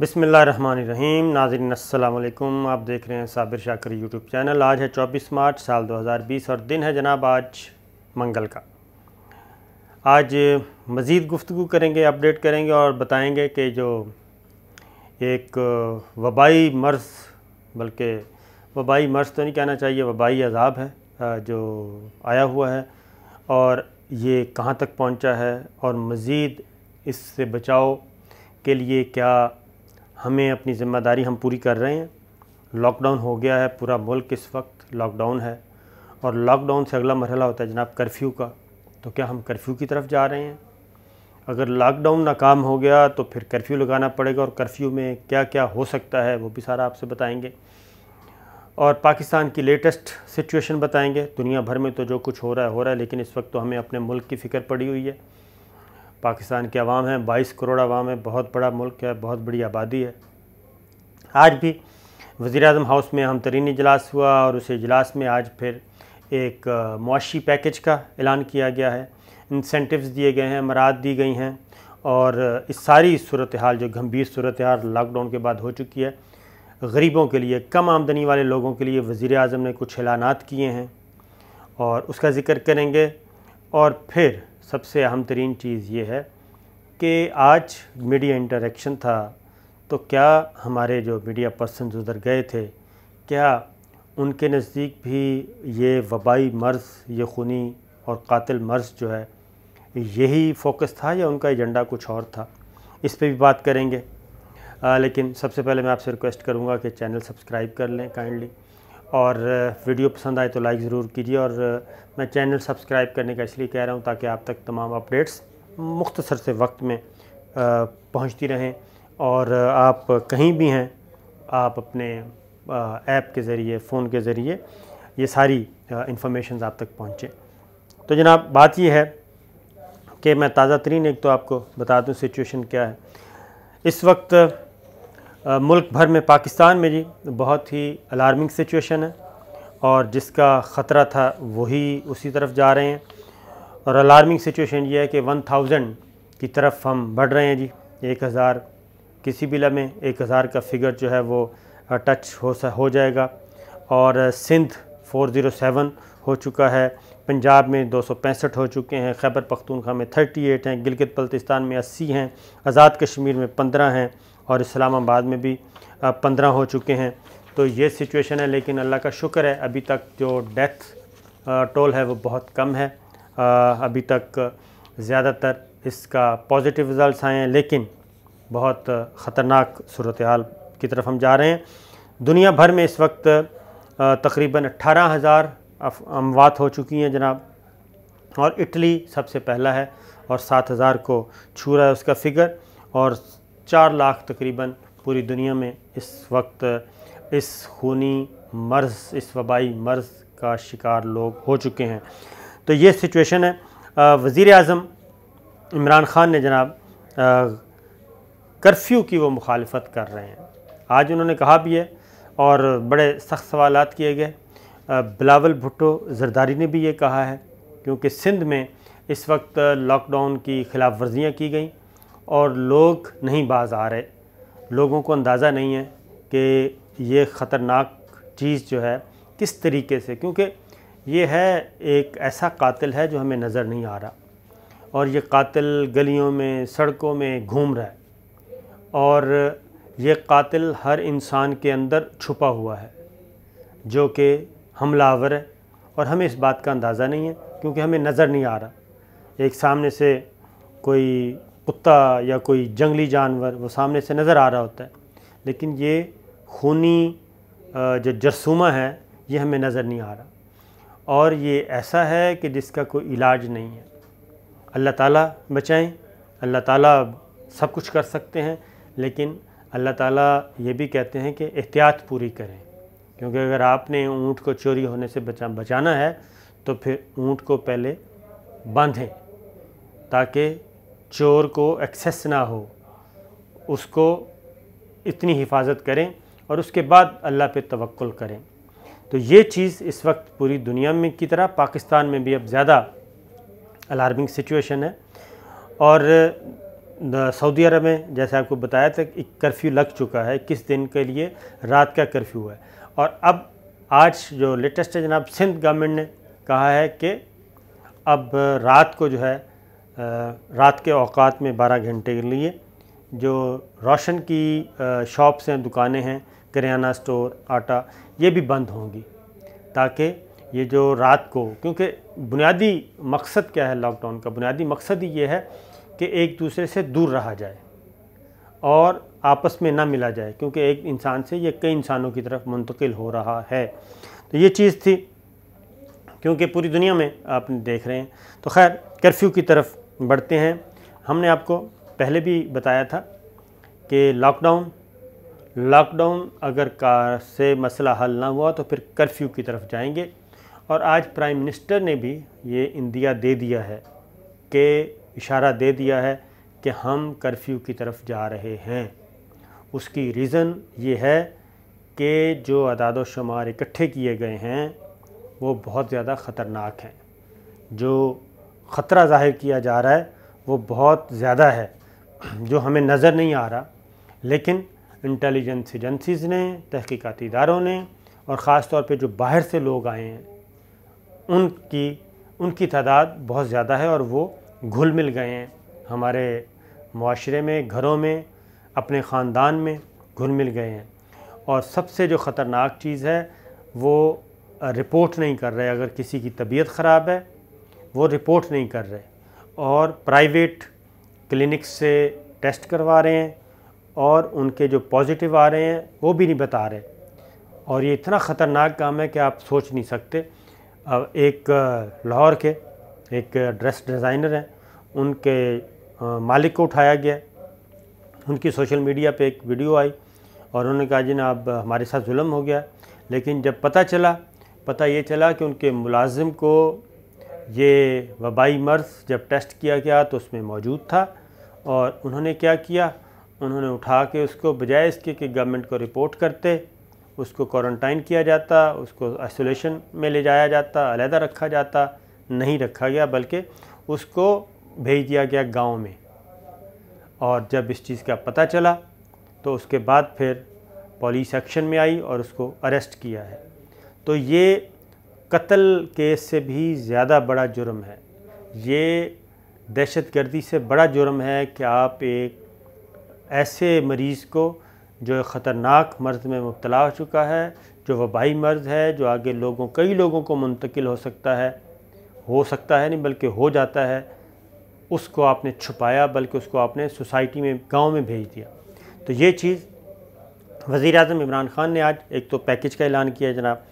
बिसमीम नाजरन अल्लाम आप देख रहे हैं साबिर शाकर यूट्यूब चैनल आज है 24 मार्च साल 2020 और दिन है जनाब आज मंगल का आज मज़ीद गुफ्तु करेंगे अपडेट करेंगे और बताएंगे कि जो एक वबाई मर्ज़ बल्कि वबाई मर्ज़ तो नहीं कहना चाहिए वबाई अजाब है जो आया हुआ है और ये कहाँ तक पहुँचा है और मज़ीद इससे बचाओ के लिए क्या हमें अपनी ज़िम्मेदारी हम पूरी कर रहे हैं लॉकडाउन हो गया है पूरा मुल्क इस वक्त लॉकडाउन है और लॉकडाउन से अगला मरहला होता है जनाब कर्फ्यू का तो क्या हम कर्फ्यू की तरफ जा रहे हैं अगर लॉकडाउन नाकाम हो गया तो फिर कर्फ्यू लगाना पड़ेगा और कर्फ्यू में क्या क्या हो सकता है वो भी सारा आपसे बताएंगे और पाकिस्तान की लेटेस्ट सिचुएशन बताएंगे दुनिया भर में तो जो कुछ हो रहा है हो रहा है लेकिन इस वक्त तो हमें अपने मुल्क की फ़िक्र पड़ी हुई है पाकिस्तान के आवाम हैं बाईस करोड़ आवाम है बहुत बड़ा मुल्क है बहुत बड़ी आबादी है आज भी वज़ी अजम हाउस में अहम तरीन इजलास हुआ और उस इजलास में आज फिर एक मुशी पैकेज का ऐलान किया गया है इंसेंटिवस दिए गए हैं मराद दी गई हैं और इस सारी सूरत हाल जो गंभीर सूरत हाल लॉकडाउन के बाद हो चुकी है गरीबों के लिए कम आमदनी वाले लोगों के लिए वज़ी अजम ने कुछ ऐलानात किए हैं और उसका ज़िक्र करेंगे और फिर सबसे अहम तरीन चीज़ ये है कि आज मीडिया इंटरेक्शन था तो क्या हमारे जो मीडिया पर्सन उधर गए थे क्या उनके नज़दीक भी ये वबाई मर्ज़ ये खूनी और कातिल मर्ज़ जो है यही फोकस था या उनका एजेंडा कुछ और था इस पर भी बात करेंगे आ, लेकिन सबसे पहले मैं आपसे रिक्वेस्ट करूँगा कि चैनल सब्सक्राइब कर लें काइंडली और वीडियो पसंद आए तो लाइक ज़रूर कीजिए और मैं चैनल सब्सक्राइब करने का इसलिए कह रहा हूँ ताकि आप तक तमाम अपडेट्स मुख्तसर से वक्त में पहुँचती रहें और आप कहीं भी हैं आप अपने ऐप के ज़रिए फ़ोन के ज़रिए ये सारी इन्फॉर्मेशन आप तक पहुँचें तो जनाब बात यह है कि मैं ताज़ा तरीन एक तो आपको बता दूँ सिचुएशन क्या है इस वक्त मुल्क भर में पाकिस्तान में जी बहुत ही अलार्मिंग सिचुएशन है और जिसका ख़तरा था वही उसी तरफ जा रहे हैं और अलार्मिंग सिचुएशन ये है कि वन थाउजेंड की तरफ हम बढ़ रहे हैं जी एक हज़ार किसी भी लम्हे एक हज़ार का फिगर जो है वो टच हो सा हो जाएगा और सिंध 407 हो चुका है पंजाब में दो हो चुके हैं खैबर पख्तूनखा में 38 हैं गिलगित बल्तिस्तान में 80 हैं आज़ाद कश्मीर में 15 हैं और इस्लामाबाद में भी पंद्रह हो चुके हैं तो ये सिचुएशन है लेकिन अल्लाह का शुक्र है अभी तक जो डेथ टोल है वो बहुत कम है अभी तक ज़्यादातर इसका पॉजिटिव रिज़ल्ट आए हैं लेकिन बहुत ख़तरनाक सूरत हाल की तरफ हम जा रहे हैं दुनिया भर में इस वक्त तकरीबन अट्ठारह हज़ार अमवात हो चुकी हैं जनाब और इटली सबसे पहला है और सात हज़ार को छू रहा है उसका फ़िगर और चार लाख तकरीबन पूरी दुनिया में इस वक्त इस खूनी मर्ज़ इस वबाई मर्ज़ का शिकार लोग हो चुके हैं तो ये सिचुएशन है वज़ी अजम इमरान ख़ान ने जनाब कर्फ्यू की वो मुखालफत कर रहे हैं आज उन्होंने कहा भी है और बड़े सख्त सवाल किए गए बिलावल भुट्टो जरदारी ने भी ये कहा है क्योंकि सिंध में इस वक्त लॉकडाउन की खिलाफ वर्जियाँ की गई और लोग नहीं बाज आ रहे लोगों को अंदाज़ा नहीं है कि ये ख़तरनाक चीज़ जो है किस तरीके से क्योंकि ये है एक ऐसा कातिल है जो हमें नज़र नहीं आ रहा और ये कातिल गलियों में सड़कों में घूम रहा है और ये कातिल हर इंसान के अंदर छुपा हुआ है जो कि हमलावर है और हमें इस बात का अंदाज़ा नहीं है क्योंकि हमें नज़र नहीं आ रहा एक सामने से कोई कुत्ता या कोई जंगली जानवर वो सामने से नज़र आ रहा होता है लेकिन ये खूनी जो जरसूमा है ये हमें नज़र नहीं आ रहा और ये ऐसा है कि जिसका कोई इलाज नहीं है अल्लाह ताला बचाएं अल्लाह ताला सब कुछ कर सकते हैं लेकिन अल्लाह ताला ये भी कहते हैं कि एहतियात पूरी करें क्योंकि अगर आपने ऊँट को चोरी होने से बचा बचाना है तो फिर ऊँट को पहले बांधें ताकि चोर को एक्सेस ना हो उसको इतनी हिफाजत करें और उसके बाद अल्लाह पे तवक्ल करें तो ये चीज़ इस वक्त पूरी दुनिया में की तरह पाकिस्तान में भी अब ज़्यादा अलार्मिंग सिचुएशन है और सऊदी अरब में जैसे आपको बताया था एक कर्फ्यू लग चुका है किस दिन के लिए रात का कर्फ्यू है और अब आज जो लेटेस्ट है जनाब सिंध गवर्नमेंट ने कहा है कि अब रात को जो है रात के अवात में बारह घंटे के लिए जो राशन की शॉप्स हैं दुकानें हैं करियाना स्टोर आटा ये भी बंद होंगी ताकि ये जो रात को क्योंकि बुनियादी मकसद क्या है लॉकडाउन का बुनियादी मकसद ही ये है कि एक दूसरे से दूर रहा जाए और आपस में ना मिला जाए क्योंकि एक इंसान से ये कई इंसानों की तरफ मुंतकिल हो रहा है तो ये चीज़ थी क्योंकि पूरी दुनिया में आप देख रहे हैं तो खैर कर्फ्यू की तरफ बढ़ते हैं हमने आपको पहले भी बताया था कि लॉकडाउन लॉकडाउन अगर कार से मसला हल ना हुआ तो फिर कर्फ्यू की तरफ जाएंगे और आज प्राइम मिनिस्टर ने भी ये इंदिया दे दिया है कि इशारा दे दिया है कि हम कर्फ्यू की तरफ जा रहे हैं उसकी रीज़न ये है कि जो अदाद शुमार इकट्ठे किए गए हैं वो बहुत ज़्यादा ख़तरनाक हैं जो ख़तरा ज़ाहिर किया जा रहा है वो बहुत ज़्यादा है जो हमें नज़र नहीं आ रहा लेकिन इंटेलिजेंस एजेंसीज़ ने तहकीकती इदारों ने और ख़ास तौर पर जो बाहर से लोग आए हैं उनकी उनकी तादाद बहुत ज़्यादा है और वो घुल मिल गए हैं हमारे माशरे में घरों में अपने ख़ानदान में घुल मिल गए हैं और सबसे जो ख़तरनाक चीज़ है वो रिपोर्ट नहीं कर रहे अगर किसी की तबीयत ख़राब है वो रिपोर्ट नहीं कर रहे और प्राइवेट क्लिनिक से टेस्ट करवा रहे हैं और उनके जो पॉजिटिव आ रहे हैं वो भी नहीं बता रहे और ये इतना ख़तरनाक काम है कि आप सोच नहीं सकते अब एक लाहौर के एक ड्रेस डिज़ाइनर हैं उनके मालिक को उठाया गया उनकी सोशल मीडिया पे एक वीडियो आई और उन्होंने कहा जनाब हमारे साथ जुल्म हो गया लेकिन जब पता चला पता ये चला कि उनके मुलाजिम को ये वबाई मर्ज़ जब टेस्ट किया गया तो उसमें मौजूद था और उन्होंने क्या किया उन्होंने उठा के उसको बजाय इसके कि गवर्नमेंट को रिपोर्ट करते उसको क्वारंटाइन किया जाता उसको आइसोलेशन में ले जाया जाता अलहदा रखा जाता नहीं रखा गया बल्कि उसको भेज दिया गया गांव में और जब इस चीज़ का पता चला तो उसके बाद फिर पुलिस एक्शन में आई और उसको अरेस्ट किया है तो ये कत्ल केस से भी ज़्यादा बड़ा जुर्म है ये दहशत गर्दी से बड़ा जुर्म है कि आप एक ऐसे मरीज़ को जो ख़तरनाक मर्ज़ में मुबतला हो चुका है जो वबाई मर्ज़ है जो आगे लोगों कई लोगों को मुंतकिल हो सकता है हो सकता है नहीं बल्कि हो जाता है उसको आपने छुपाया बल्कि उसको आपने सोसाइटी में गांव में भेज दिया तो ये चीज़ वज़ी अजम इमरान ख़ान ने आज एक तो पैकेज का ऐलान किया जनाब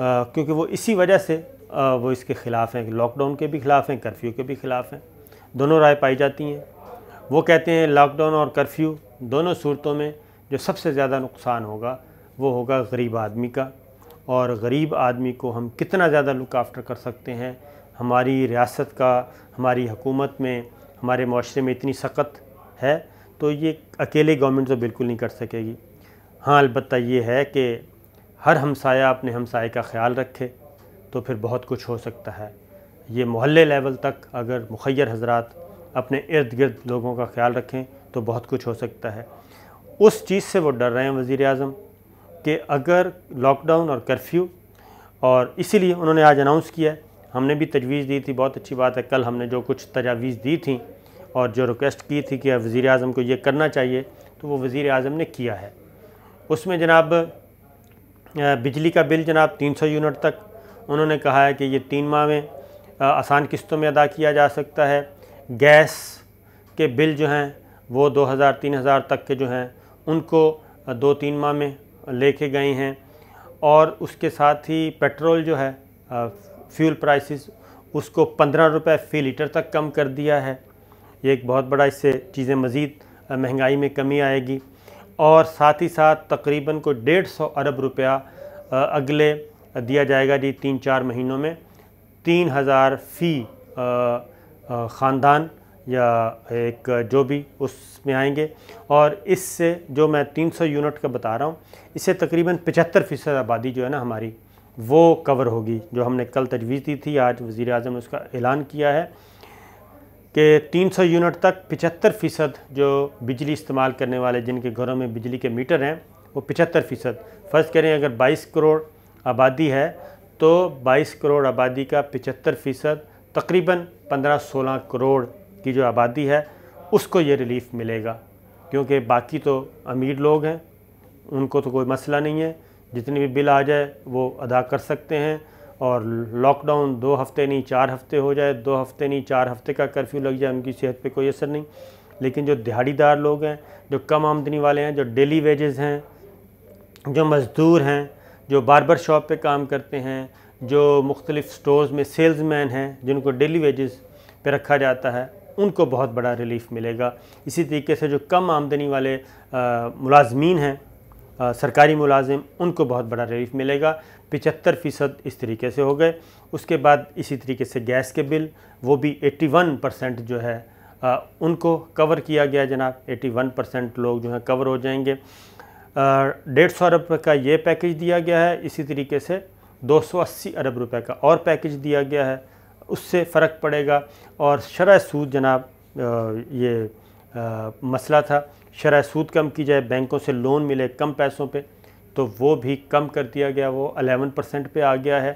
क्योंकि वो इसी वजह से आ, वो इसके ख़िलाफ़ हैं लॉकडाउन के भी ख़िलाफ़ हैं कर्फ्यू के भी ख़िलाफ़ हैं दोनों राय पाई जाती हैं वो कहते हैं लॉकडाउन और कर्फ्यू दोनों सूरतों में जो सबसे ज़्यादा नुकसान होगा वो होगा गरीब आदमी का और गरीब आदमी को हम कितना ज़्यादा लुक आफ्टर कर सकते हैं हमारी रियासत का हमारी हुकूमत में हमारे माशरे में इतनी सख्त है तो ये अकेले गवर्नमेंट तो बिल्कुल नहीं कर सकेगी हाँ अलबत् ये है कि हर हमसाया अपने हमसाए का ख्याल रखे तो फिर बहुत कुछ हो सकता है ये मोहल्ले लेवल तक अगर मुखर हजरात अपने इर्द गिर्द लोगों का ख्याल रखें तो बहुत कुछ हो सकता है उस चीज़ से वो डर रहे हैं वज़ी अजम कि अगर लॉकडाउन और कर्फ्यू और इसीलिए उन्होंने आज अनाउंस किया है हमने भी तजवीज़ दी थी बहुत अच्छी बात है कल हमने जो कुछ तजावीज़ दी थी और जो रिक्वेस्ट की थी कि वज़ी अजम को ये करना चाहिए तो वो वज़ी अजम ने किया है उसमें जनाब बिजली का बिल जनाब 300 यूनिट तक उन्होंने कहा है कि ये तीन माह में आसान किस्तों में अदा किया जा सकता है गैस के बिल जो हैं वो 2000 3000 तक के जो हैं उनको दो तीन माह में लेके गए हैं और उसके साथ ही पेट्रोल जो है फ्यूल प्राइसेस उसको पंद्रह रुपये फ़ी लीटर तक कम कर दिया है ये एक बहुत बड़ा इससे चीज़ें मज़ीद महंगाई में कमी आएगी और साथ ही साथ तकरीबन कोई डेढ़ सौ अरब रुपया अगले दिया जाएगा जी तीन चार महीनों में तीन हज़ार फ़ी ख़ानदान या एक जो भी उसमें आएंगे और इससे जो मैं 300 यूनिट का बता रहा हूँ इससे तकरीबन 75 फ़ीसद आबादी जो है ना हमारी वो कवर होगी जो हमने कल तजवीज़ दी थी आज वज़ी अजम ने उसका ऐलान किया है कि 300 यूनिट तक 75 फ़ीसद जो बिजली इस्तेमाल करने वाले जिनके घरों में बिजली के मीटर हैं वो पचहत्तर फ़ीसद फ़र्ज़ करें अगर 22 करोड़ आबादी है तो 22 करोड़ आबादी का 75 फ़ीसद तकरीबन 15-16 करोड़ की जो आबादी है उसको ये रिलीफ मिलेगा क्योंकि बाकी तो अमीर लोग हैं उनको तो कोई मसला नहीं है जितने भी बिल आ जाए वो अदा कर सकते हैं और लॉकडाउन दो हफ्ते नहीं चार हफ्ते हो जाए दो हफ्ते नहीं चार हफ्ते का कर्फ्यू लग जाए उनकी सेहत पे कोई असर नहीं लेकिन जो दिहाड़ीदार लोग हैं जो कम आमदनी वाले हैं जो डेली वेजेस हैं जो मज़दूर हैं जो बारबर शॉप पे काम करते हैं जो मुख्तलिफ़ स्टोर्स में सेल्स मैन हैं जिनको डेली वेजेस पे रखा जाता है उनको बहुत बड़ा रिलीफ मिलेगा इसी तरीके से जो कम आमदनी वाले मुलाजमीन हैं सरकारी मुलाजिम उनको बहुत बड़ा रिलीफ मिलेगा पिचहत्तर फ़ीसद इस तरीके से हो गए उसके बाद इसी तरीके से गैस के बिल वो भी 81 परसेंट जो है आ, उनको कवर किया गया जनाब 81 परसेंट लोग जो हैं कवर हो जाएंगे डेढ़ सौ अरब का ये पैकेज दिया गया है इसी तरीके से 280 अरब रुपए का और पैकेज दिया गया है उससे फ़र्क पड़ेगा और शरा सूद जनाब ये आ, मसला था शरा सूद कम की जाए बैंकों से लोन मिले कम पैसों पे तो वो भी कम कर दिया गया वो अलेवन परसेंट पर आ गया है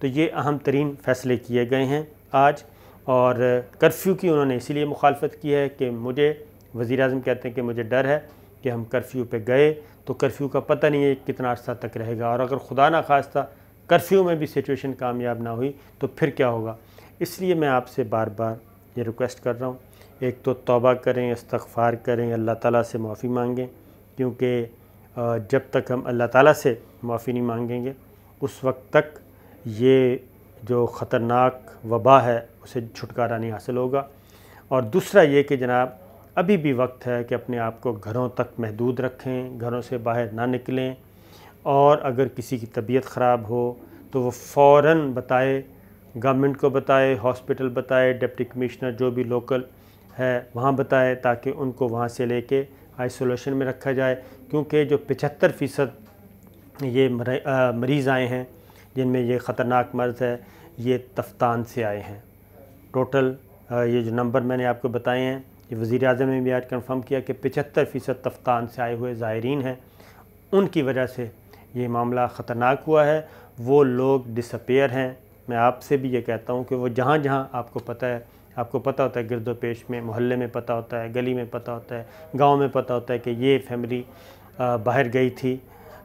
तो ये अहम तरीन फ़ैसले किए गए हैं आज और कर्फ्यू की उन्होंने इसीलिए मुखालफत की है कि मुझे वज़ी अजम कहते हैं कि मुझे डर है कि हम कर्फ्यू पे गए तो कर्फ्यू का पता नहीं है कितना अर्सा तक रहेगा और अगर खुदा ना खास्ता कर्फ्यू में भी सिचुएशन कामयाब ना हुई तो फिर क्या होगा इसलिए मैं आपसे बार बार ये रिक्वेस्ट कर रहा हूँ एक तो तौबा करें इस्तफ़ार करें अल्लाह ताला से माफ़ी मांगें क्योंकि जब तक हम अल्लाह ताला से माफ़ी नहीं मांगेंगे उस वक्त तक ये जो ख़तरनाक वबा है उसे छुटकारा नहीं हासिल होगा और दूसरा ये कि जनाब अभी भी वक्त है कि अपने आप को घरों तक महदूद रखें घरों से बाहर ना निकलें और अगर किसी की तबीयत ख़राब हो तो वो फ़ौर बताए गवर्नमेंट को बताए हॉस्पिटल बताए डिप्टी कमिश्नर जो भी लोकल है वहाँ बताए ताकि उनको वहाँ से कर आइसोलेशन में रखा जाए क्योंकि जो पचहत्तर फ़ीसद ये मरीज़ आए हैं जिनमें ये ख़तरनाक मर्ज़ है ये तफ्तान से आए हैं टोटल ये जो नंबर मैंने आपको बताए हैं ये वज़ी अजम ने भी आज कन्फर्म किया कि पचहत्तर फ़ीसद तफ्तान से आए हुए ज़ायरीन हैं उनकी वजह से ये मामला ख़तरनाक हुआ है वो लोग डिसपेयर हैं मैं आपसे भी ये कहता हूँ कि वो जहाँ जहाँ आपको पता है आपको पता होता है गिरदो पेश में मोहल्ले में पता होता है गली में पता होता है गांव में पता होता है कि ये फैमिली बाहर गई थी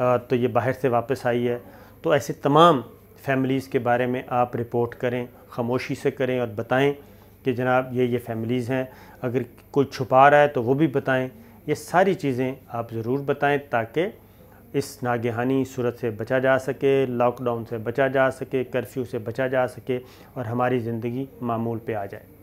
तो ये बाहर से वापस आई है तो ऐसे तमाम फैमिलीज़ के बारे में आप रिपोर्ट करें खामोशी से करें और बताएं कि जनाब ये ये फैमिलीज़ हैं अगर कोई छुपा रहा है तो वो भी बताएं ये सारी चीज़ें आप ज़रूर बताएं ताकि इस नागहानी सूरत से बचा जा सके लॉकडाउन से बचा जा सके कर्फ्यू से बचा जा सके और हमारी ज़िंदगी मामूल पे आ जाए